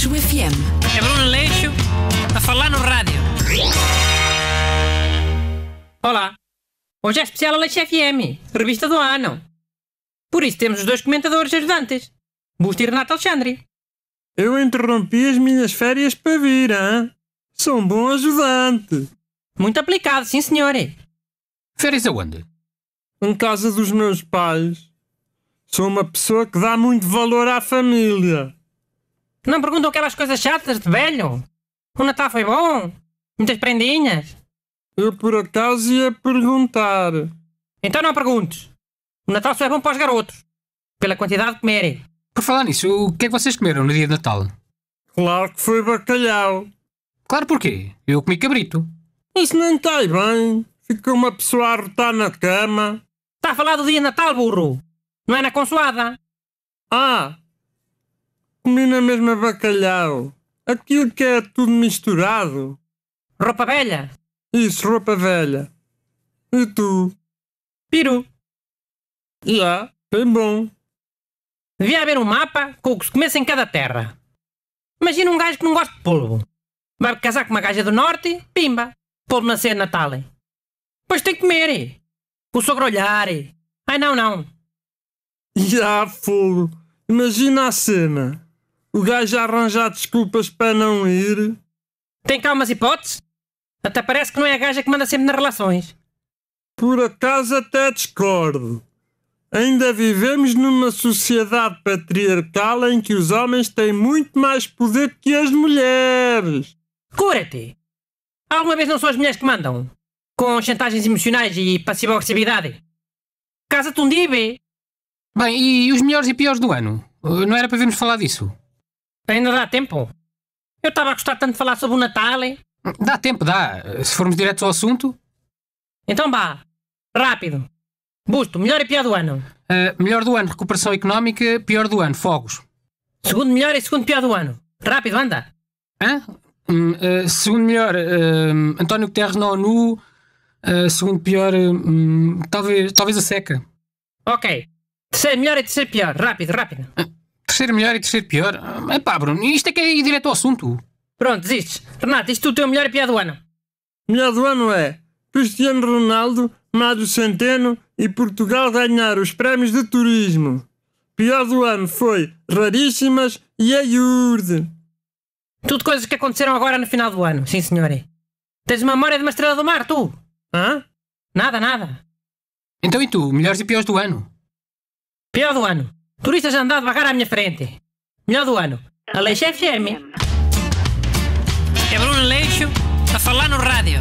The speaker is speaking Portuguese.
Leixo FM. É Bruno Leixo a falar no rádio. Olá. Hoje é especial a Leixo FM, revista do ano. Por isso temos os dois comentadores ajudantes, Busto e Renato Alexandre. Eu interrompi as minhas férias para vir, hein? Sou um bom ajudante. Muito aplicado, sim senhor. Férias aonde? Em casa dos meus pais. Sou uma pessoa que dá muito valor à família. Não perguntam aquelas coisas chatas de velho? O Natal foi bom? Muitas prendinhas? Eu por acaso ia perguntar. Então não perguntes. O Natal só é bom para os garotos. Pela quantidade que comerem. Por falar nisso, o que é que vocês comeram no dia de Natal? Claro que foi bacalhau. Claro porquê? Eu comi cabrito. Isso não está bem. Fica uma pessoa a rotar na cama. Está a falar do dia de Natal, burro. Não é na consoada. Ah, Comi na mesma bacalhau. Aquilo que é tudo misturado. Roupa velha? Isso, roupa velha. E tu? Peru. Já, yeah, bem bom. Devia haver um mapa com o que se comesse em cada terra. Imagina um gajo que não gosta de polvo. Vai casar com uma gaja do norte, pimba. Polvo nascer Natal. Pois tem que comer. Com o sogro olhar. Ai não, não. Já, yeah, fogo. Imagina a cena o gajo a arranjar desculpas para não ir. Tem cá umas hipóteses? Até parece que não é a gaja que manda sempre nas relações. Por acaso até discordo. Ainda vivemos numa sociedade patriarcal em que os homens têm muito mais poder que as mulheres. Cura-te! Alguma vez não são as mulheres que mandam? Com chantagens emocionais e passivo-agressividade? Casa-te um dia e Bem, e os melhores e piores do ano? Uh, não era para virmos falar disso? Ainda dá tempo? Eu estava a gostar tanto de falar sobre o Natal, hein? Dá tempo, dá. Se formos direto ao assunto. Então vá. Rápido. Busto, melhor e pior do ano. Uh, melhor do ano, recuperação económica. Pior do ano, fogos. Segundo melhor e segundo pior do ano. Rápido, anda. Hã? Uh, segundo melhor, uh, António Guterres na ONU. segundo pior, hum, talvez, talvez a seca. Ok. Terceiro melhor e terceiro pior. Rápido, rápido crescer melhor e crescer pior. É pá, Bruno, isto é que é ir direto ao assunto. Pronto, desistes. Renato, isto é o teu melhor e pior do ano. Melhor do ano é Cristiano Ronaldo, Mário Centeno e Portugal ganhar os prémios de turismo. Pior do ano foi Raríssimas e a Iurde. Tudo coisas que aconteceram agora no final do ano, sim senhora. Tens uma memória de uma estrela do mar, tu? Hã? Nada, nada. Então e tu, melhores e piores do ano? Pior do ano. Turistas a andar devagar á miña frente. Melhor do ano. A Leixo FM. E Bruno Leixo a falar no rádio.